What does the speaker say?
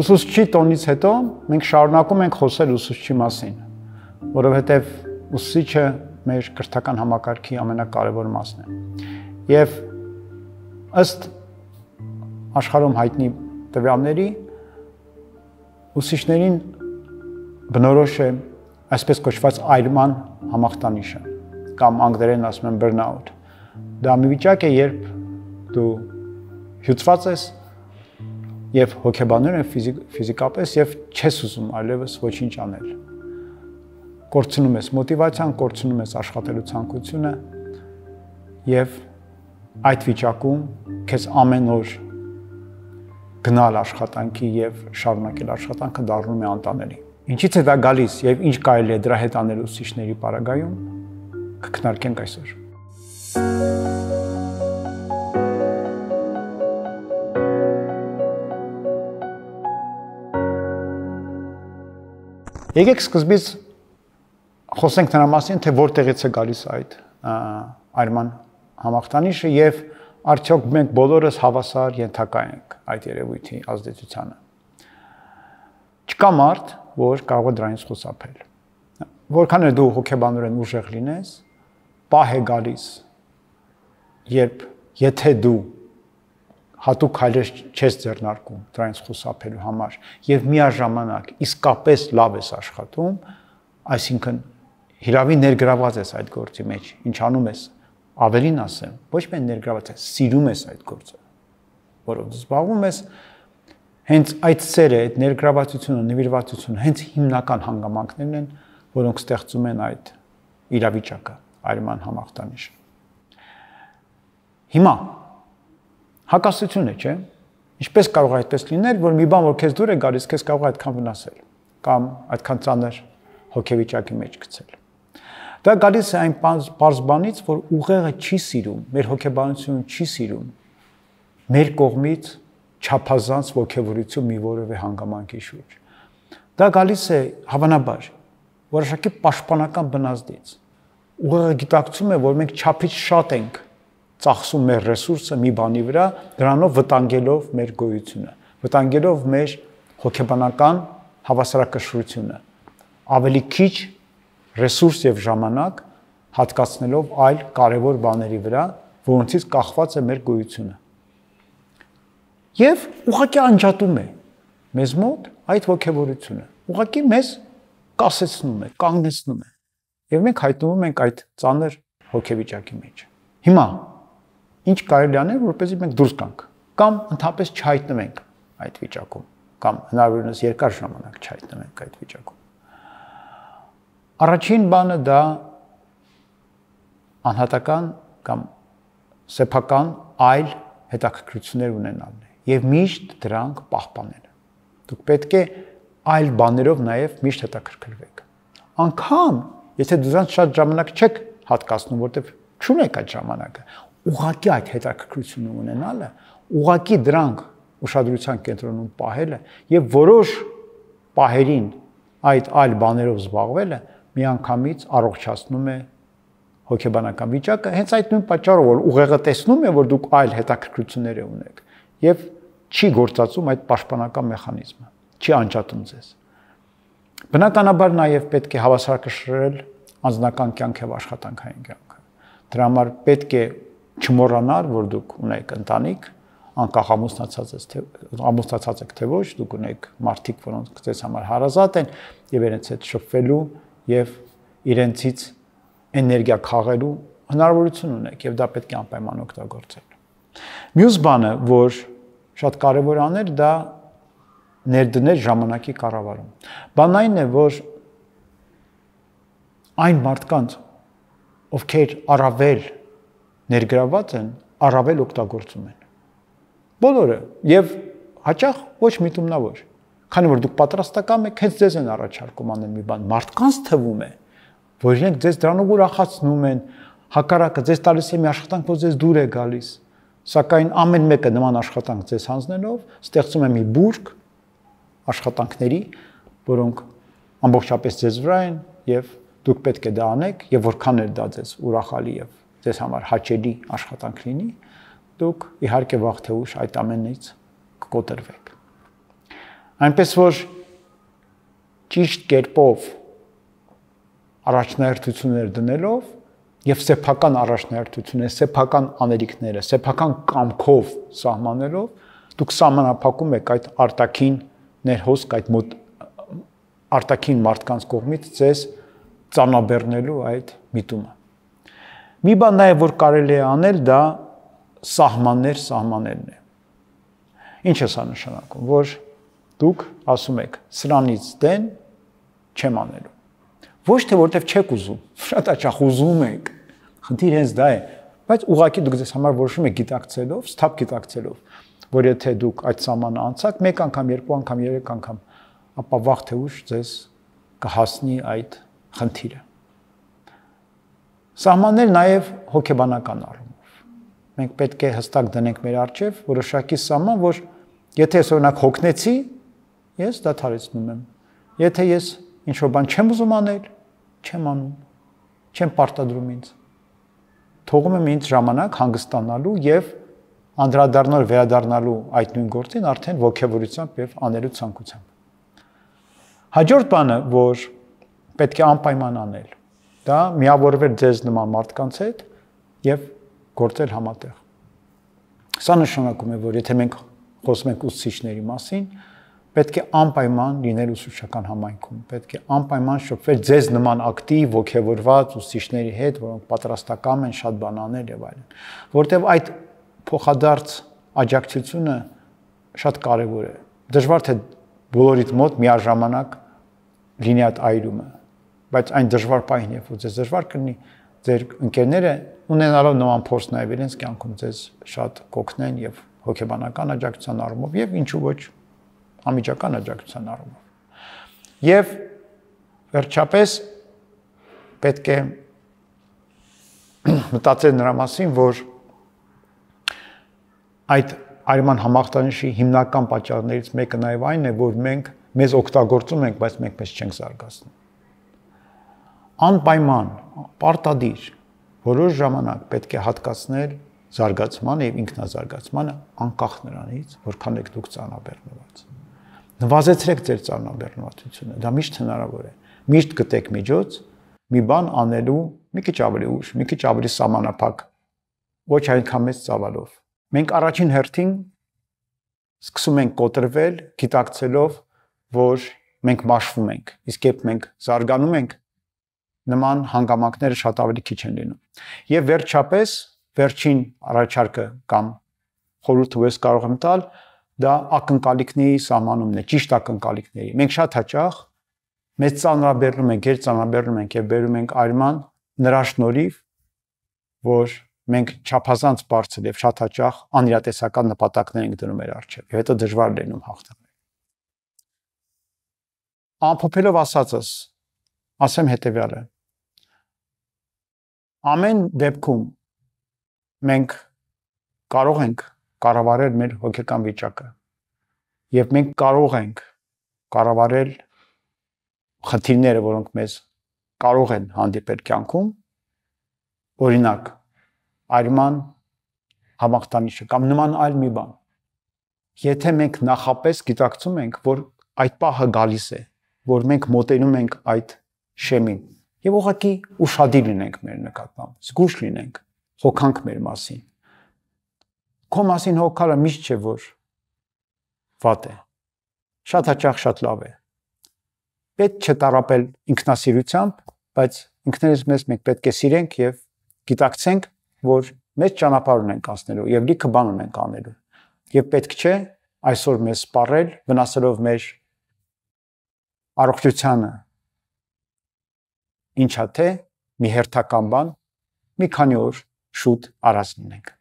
Ուսուցչի տոնից հետո մենք շարունակում ենք խոսել ուսուցչի մասին, որովհետև ուսուցիչը մեր կրթական համակարգի ամենակարևոր մասն է։ Եվ ըստ աշխարհում հայտնի տվյալների ուսուցիչներին բնորոշ է այսպես կոչված այլման համախտանիշը կամ անգլերեն ասում են burnout։ Դա մի վիճակ է, երբ դու հյուծված ես եւ հոգեբանորեն ֆիզիկ, ֆիզիկապես եւ չես ուզում այլևս ոչինչ անել։ Կորցնում ես մոտիվացիան, կորցնում ես աշխատելու ցանկությունը եւ այդ վիճակում քեզ ամեն օր գնալ աշխատանքի եւ շարունակել աշխատանքը դառնում է անտանելի։ Ինչից է դա գալիս եւ ինչ կարելի է դրա հետ անել ուսուցիչների պարագայում կքննարկենք այսօր։ Thank you Եկեք սկզբից խոսենք նրա մասին, թե որտեղից է գալիս այդ արման համախտանիշը եւ արդյոք մենք բոլորս հավասար ենթակա ենք այդ երևույթի ազդեցությանը։ Չկա մարդ, որ կարող է դրանից խուսափել։ Որքան էլ դու հոգեբանորեն ուժեղ լինես, պահ է գալիս, երբ եթե դու հատուկ քայլեր չես ձեռնարկում դրանից խուսափելու համար եւ միաժամանակ իսկապես լավ ես աշխատում, այսինքն հիրավի ներգրաված ես այդ գործի մեջ, ինչ անում ես, ավելին ասեմ, ոչ միայն ներգրաված ես, սիրում ես այդ գործը, որով զբաղվում ես, հենց այդ սերը, այդ ներգրավվածությունը, նվիրվածությունը հենց հիմնական հանգամանքներն են, որոնք ստեղծում են այդ իրավիճակը, արման համախտանիշը։ Հիմա Հակասություն է, չէ՞։ Ինչպես կարող է այդպես լինել, որ մի բան, որ քեզ դուր է գալիս, քեզ կարող է այդքան վնասել կամ այդքան ծանր հոգեվիճակի մեջ գցել։ Դա գալիս է այն բարձ բանից, որ ուղեղը չի սիրում, մեր հոգեբանությունը չի սիրում մեր կողմից չափազանց ոգևորություն մի որևէ հանգամանքի շուրջ։ Դա գալիս է հավանաբար որոշակի պաշտպանական բնազդից։ Ուղղը գիտակցում է, որ մենք չափից շատ ենք ծախսում մեր ռեսուրսը մի բանի վրա, դրանով վտանգելով մեր գոյությունը, վտանգելով մեր հոգեբանական հավասարակշռությունը, ավելի քիչ ռեսուրս եւ ժամանակ հատկացնելով այլ կարևոր բաների վրա, որոնցից կախված է մեր գոյությունը։ Եվ ուղղակի անջատում է մեզ մոտ այդ ողքեվորությունը։ Ուղղակի մեզ կասեցնում է, կանգնեցնում է։ Եվ մենք հայտնվում ենք այդ ծանր հոգեվիճակի մեջ։ Հիմա ինչ կարելի անել, որպեսզի մենք դուրս գանք կամ ընդհանրապես չհայտնվենք այդ վիճակում կամ հնարավորինս երկար ժամանակ չհայտնվենք այդ վիճակում։ Առաջին բանը դա անհատական կամ սեփական այլ հետաքրքրություններ ունենալն է եւ միշտ դրանք պահպանելը։ Դուք պետք է այլ բաներով նաեւ միշտ հետաքրքրվեք։ Անկամ, եթե դուք շատ ժամանակ չեք հատկացնում, որտեղ չունեք այդ ժամանակը, ուղակի այդ հետաքրքրությունը ունենալը, ուղակի դրանք ուշադրության կենտրոնում պահելը եւ որոշ պահերին այդ այլ բաներով զբաղվելը միանգամից առողջացնում է հոգեբանական վիճակը հենց այդ նույն պատճառով որ ուղեղը տեսնում է որ դուք այլ հետաքրքրություններ ունեք եւ չի գործածում այդ պաշտպանական մեխանիզմը չի անջատում ձեզ բնականաբար նաեւ պետք է հավասարակշռել անձնական կյանք եւ աշխատանքային կյանքը դրա համար պետք է չմոռանար, որ դուք ունեք ընտանիք, անկախ ամուսնացած ես թե ամուսնացած եք թե ոչ, դուք ունեք մարդիկ, որոնք ձեզ համար հարազատ են եւ իրենց հետ շփվելու եւ իրենցից էներգիա քաղելու հնարավորություն ունեք եւ դա պետք է անպայման օգտագործել։ Մյուս բանը, որ շատ կարեւոր աներ, դա ներդնել ժամանակի կառավարում։ Բանն այն է, որ այն մարդկանց, ովքեր առավել ներգրաված են, առավել օգտագործում են։ Բոլորը եւ հաճախ ոչ միտումնավոր։ Քանի որ դուք պատրաստական եք, հենց ձեզ են առաջարկում անեն մի բան, մարդկանց թվում է, որ իրենք ձեզ դրանով ուրախացնում են, հակառակը ձեզ տալիս է մի աշխատանք, որ ձեզ դուր է գալիս։ Սակայն ամեն մեկը նման աշխատանք ձեզ հանձնելով ստեղծում է մի բուրգ աշխատանքների, որոնք ամբողջապես ձեզ վրա են եւ դուք պետք է դա անեք եւ որքան էլ դա ձեզ ուրախալի եւ ձեզ համար հաճելի աշխատանք լինի, դուք իհարկե վաղ թե ուշ այդ ամենից կկոտրվեք։ Այնպես որ ճիշտ կերպով առաջնահերթություններ դնելով եւ սեփական առաջնահերթությունները, սեփական աներիքները, սեփական կամքով սահմանելով դուք սահմանափակում եք այդ արտաքին ներհոսք, այդ մոտ արտաքին մարդկանց կողմից ձեզ ծանոբեռնելու այդ միտումը Մի բան նաև որ կարելի է անել, դա սահմաններ սահմանելն է։ Ինչ է սա նշանակում, որ դուք ասում եք, սրանից դեն չեմ անելու։ Ոչ թե որովհետև չեք ուզում, շատ աճախ ուզում եք։ Խնդիրը հենց դա է, բայց ուղղակի դուք ձեզ համար որոշում եք գիտակցելով, ստապ գիտակցելով, որ եթե դուք այդ սահմանը անցաք, մեկ անգամ, երկու անգամ, երեք անգամ, ապա վաղ թե ուշ ձեզ կհասնի այդ խնդիրը։ Սահմաններ նաև հոգեբանական առումով։ Մենք պետք է հստակ դնենք մեր արջև որոշակի սահման, որ եթե ես օրինակ հոգնեցի, ես դադարեցնում եմ։ Եթե ես ինչ որ բան չեմ ուզում անել, չեմ անում, չեմ պարտադրում ինձ։ Թողում եմ ինձ ժամանակ հանգստանալու եւ անդրադառնալ վերադառնալու այդ նույն գործին արդեն ողջավորությամբ եւ անելու ցանկությամբ։ Հաջորդ բանը, որ պետք է անպայման անել, դա միավորվել ձեզ նման մարդկանց հետ եւ գործել համատեղ։ Սա նշանակում է, որ եթե մենք խոսում ենք ուսուցիչների մասին, պետք է անպայման լինել ուսուցչական համայնքում, պետք է անպայման շփվել ձեզ նման ակտիվ, ողջևորված ուսուցիչների հետ, որոնք պատրաստական են շատ բան անել եւ այլն, որտեղ այդ փոխադարձ աջակցությունը շատ կարեւոր է։ Դժվար թե բոլորիդ մոտ միաժամանակ լինի այդ այրումը բայց այն դժվար պահին է, որ ձեզ դժվար կլինի ձեր ընկերները ունենալով նման փորձ նաև իրենց կյանքում ձեզ շատ կօգնեն եւ հոգեբանական աջակցության առումով եւ ինչու ոչ ամիջական աջակցության առումով։ Եվ վերջապես պետք է մտածել նրա մասին, որ այդ արման համախտանիշի հիմնական պատճառներից մեկը նաև այն է, որ մենք մեզ օգտագործում ենք, բայց մենք մեզ չենք զարգացնում անպայման պարտադիր որոշ ժամանակ պետք է հատկացնել զարգացման եւ ինքնազարգացմանը անկախ նրանից, որքան եք դուք ճանապարհնված։ Նվազեցրեք ձեր ճանապարհնվածությունը, դա միշտ հնարավոր է։ Միշտ գտեք միջոց մի բան անելու մի քիչ ավելի ուշ, մի քիչ ավելի սահմանափակ, ոչ այնքան մեծ ծավալով։ Մենք առաջին հերթին սկսում ենք կոտրվել, գիտակցելով, որ մենք մաշվում ենք։ Իսկ երբ մենք զարգանում ենք, նման հանգամանքները շատ ավելի քիչ են լինում։ Եվ վերջապես վերջին առաջարկը կամ խորհուրդը ես կարող եմ տալ, դա ակնկալիքների սահմանումն է, ճիշտ ակնկալիքների։ Մենք շատ հաճախ մեծ ծանրաբեռնում ենք, եր ծանրաբեռնում ենք եւ բերում ենք արման նրա շնորհիվ, որ մենք չափազանց բարձր եւ շատ հաճախ անիրատեսական նպատակներ ենք դնում մեր առջեւ եւ հետո դժվար լինում հաղթահարել։ Ամփոփելով ասածս, ասեմ հետեւյալը։ Ամեն դեպքում մենք կարող ենք կառավարել մեր հոգեկան վիճակը եւ մենք կարող ենք կառավարել խնդիրները, որոնք մեզ կարող են հանդիպել կյանքում։ Օրինակ, արման համախտանիշը կամ նման այլ մի բան։ Եթե մենք նախապես գիտակցում ենք, որ այդ պահը գալիս է, որ մենք մոտենում ենք այդ շեմին, եւ ուղղակի ուրشادի լինենք մեր նկատմամբ, զգուշ լինենք, հոգանք մեր մասին։ Քո մասին հոգալը միշտ չէ որ վատ է։ Շատ հաճախ շատ լավ է։ Պետք չէ տարապել ինքնասիրությամբ, բայց ինքներս մեզ մենք պետք է սիրենք եւ գիտակցենք, որ մեծ ճանապարհ ունենք անցնելու եւ լիքը բան ունենք անելու։ Եվ պետք չէ այսօր մեզ սպառել վնասելով մեր առողջությանը, ինչա թե մի հերթական բան մի քանի օր շուտ առած լինենք